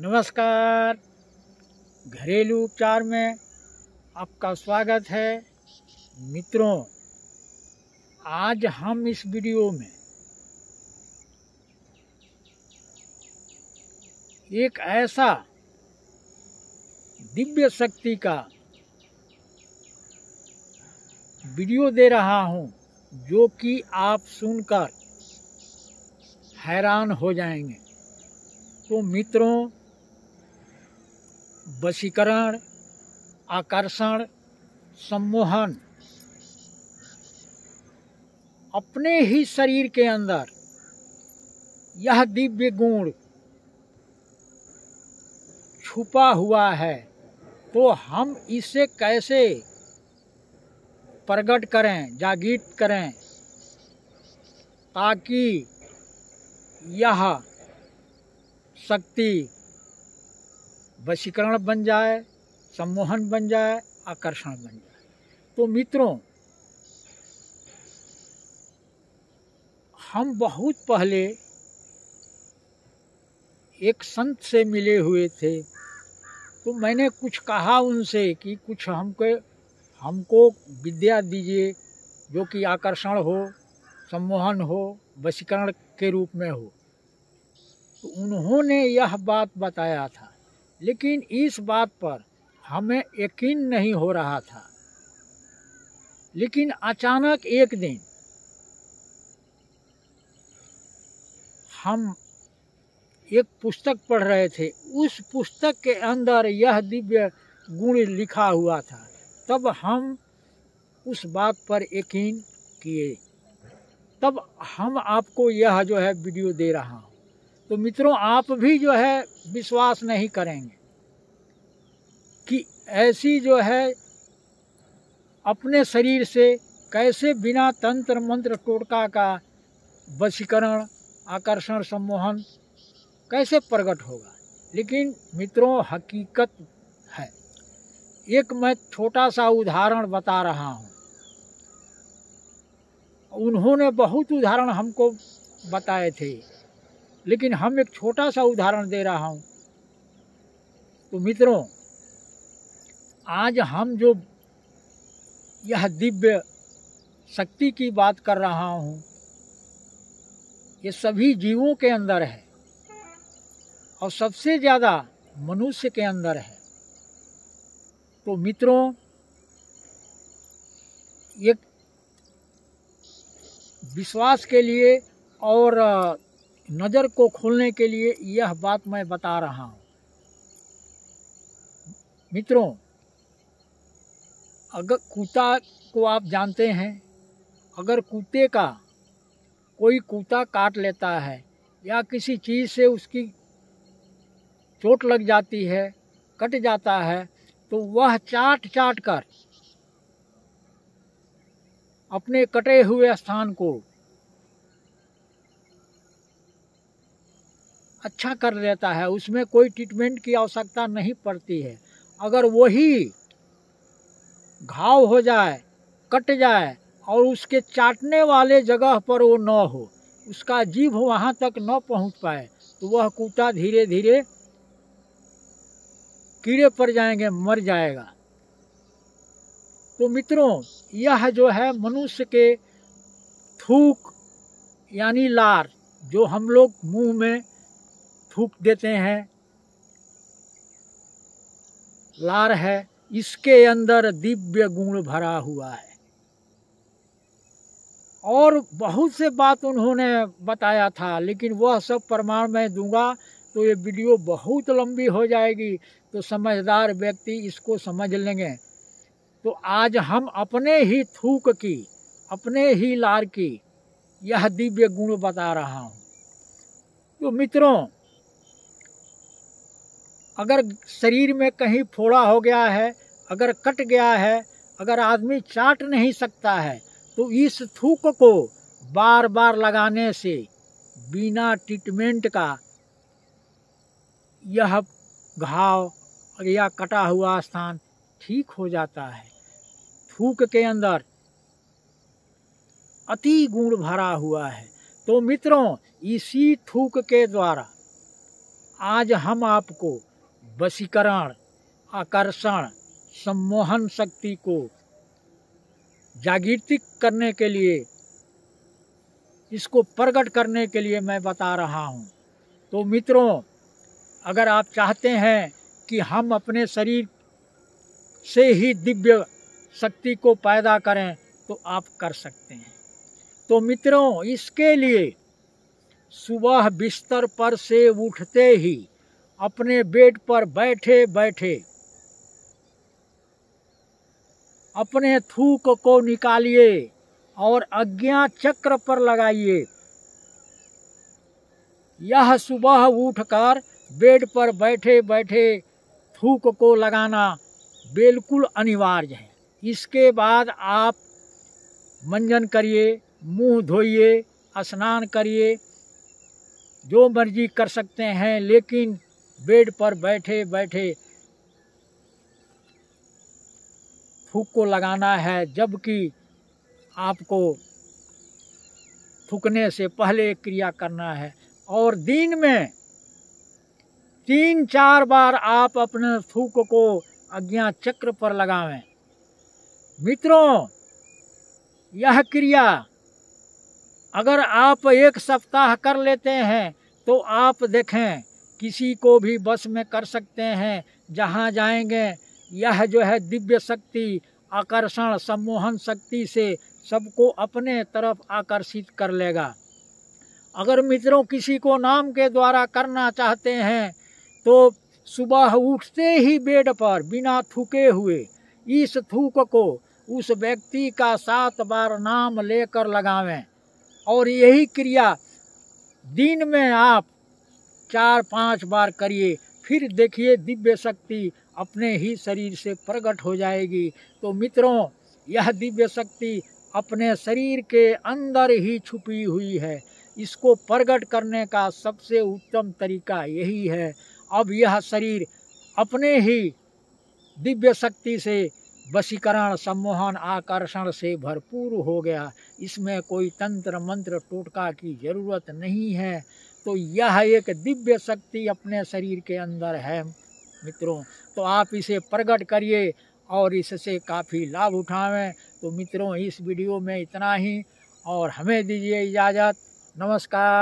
नमस्कार घरेलू उपचार में आपका स्वागत है मित्रों आज हम इस वीडियो में एक ऐसा दिव्य शक्ति का वीडियो दे रहा हूँ जो कि आप सुनकर हैरान हो जाएंगे तो मित्रों वशीकरण आकर्षण सम्मोहन अपने ही शरीर के अंदर यह दिव्य गुण छुपा हुआ है तो हम इसे कैसे प्रकट करें जागृत करें ताकि यह शक्ति वशीकरण बन जाए सम्मोहन बन जाए आकर्षण बन जाए तो मित्रों हम बहुत पहले एक संत से मिले हुए थे तो मैंने कुछ कहा उनसे कि कुछ हमको हमको विद्या दीजिए जो कि आकर्षण हो सम्मोहन हो वशीकरण के रूप में हो तो उन्होंने यह बात बताया था लेकिन इस बात पर हमें यकीन नहीं हो रहा था लेकिन अचानक एक दिन हम एक पुस्तक पढ़ रहे थे उस पुस्तक के अंदर यह दिव्य गुण लिखा हुआ था तब हम उस बात पर यकीन किए तब हम आपको यह जो है वीडियो दे रहा हूँ तो मित्रों आप भी जो है विश्वास नहीं करेंगे कि ऐसी जो है अपने शरीर से कैसे बिना तंत्र मंत्र टोटका का वशीकरण आकर्षण सम्मोहन कैसे प्रकट होगा लेकिन मित्रों हकीकत है एक मैं छोटा सा उदाहरण बता रहा हूँ उन्होंने बहुत उदाहरण हमको बताए थे लेकिन हम एक छोटा सा उदाहरण दे रहा हूँ तो मित्रों आज हम जो यह दिव्य शक्ति की बात कर रहा हूँ ये सभी जीवों के अंदर है और सबसे ज़्यादा मनुष्य के अंदर है तो मित्रों एक विश्वास के लिए और नज़र को खोलने के लिए यह बात मैं बता रहा हूँ मित्रों अगर कुत्ता को आप जानते हैं अगर कुत्ते का कोई कुत्ता काट लेता है या किसी चीज़ से उसकी चोट लग जाती है कट जाता है तो वह चाट चाट कर अपने कटे हुए स्थान को अच्छा कर लेता है उसमें कोई ट्रीटमेंट की आवश्यकता नहीं पड़ती है अगर वही घाव हो जाए कट जाए और उसके चाटने वाले जगह पर वो न हो उसका जीव वहाँ तक न पहुँच पाए तो वह कूटा धीरे धीरे कीड़े पर जाएंगे मर जाएगा तो मित्रों यह जो है मनुष्य के थूक यानी लार जो हम लोग मुंह में थूक देते हैं लार है इसके अंदर दिव्य गुण भरा हुआ है और बहुत से बात उन्होंने बताया था लेकिन वह सब प्रमाण मैं दूंगा तो ये वीडियो बहुत लंबी हो जाएगी तो समझदार व्यक्ति इसको समझ लेंगे तो आज हम अपने ही थूक की अपने ही लार की यह दिव्य गुण बता रहा हूँ तो मित्रों अगर शरीर में कहीं फोड़ा हो गया है अगर कट गया है अगर आदमी चाट नहीं सकता है तो इस थूक को बार बार लगाने से बिना ट्रीटमेंट का यह घाव या कटा हुआ स्थान ठीक हो जाता है थूक के अंदर अति गुण भरा हुआ है तो मित्रों इसी थूक के द्वारा आज हम आपको वशीकरण आकर्षण सम्मोहन शक्ति को जागृतिक करने के लिए इसको प्रकट करने के लिए मैं बता रहा हूँ तो मित्रों अगर आप चाहते हैं कि हम अपने शरीर से ही दिव्य शक्ति को पैदा करें तो आप कर सकते हैं तो मित्रों इसके लिए सुबह बिस्तर पर से उठते ही अपने बेड पर बैठे बैठे अपने थूक को निकालिए और अज्ञा चक्र पर लगाइए यह सुबह उठकर बेड पर बैठे बैठे थूक को लगाना बिल्कुल अनिवार्य है इसके बाद आप मंजन करिए मुंह धोइए स्नान करिए जो मर्जी कर सकते हैं लेकिन बेड पर बैठे बैठे थूक को लगाना है जबकि आपको थूकने से पहले क्रिया करना है और दिन में तीन चार बार आप अपने थूक को अज्ञा चक्र पर लगावें मित्रों यह क्रिया अगर आप एक सप्ताह कर लेते हैं तो आप देखें किसी को भी बस में कर सकते हैं जहाँ जाएंगे यह जो है दिव्य शक्ति आकर्षण सम्मोहन शक्ति से सबको अपने तरफ आकर्षित कर लेगा अगर मित्रों किसी को नाम के द्वारा करना चाहते हैं तो सुबह उठते ही बेड पर बिना थूके हुए इस थूक को उस व्यक्ति का सात बार नाम लेकर लगावें और यही क्रिया दिन में आप चार पांच बार करिए फिर देखिए दिव्य शक्ति अपने ही शरीर से प्रकट हो जाएगी तो मित्रों यह दिव्य शक्ति अपने शरीर के अंदर ही छुपी हुई है इसको प्रकट करने का सबसे उत्तम तरीका यही है अब यह शरीर अपने ही दिव्य शक्ति से वशीकरण सम्मोहन आकर्षण से भरपूर हो गया इसमें कोई तंत्र मंत्र टोटका की जरूरत नहीं है तो यह एक दिव्य शक्ति अपने शरीर के अंदर है मित्रों तो आप इसे प्रकट करिए और इससे काफ़ी लाभ उठावें तो मित्रों इस वीडियो में इतना ही और हमें दीजिए इजाज़त नमस्कार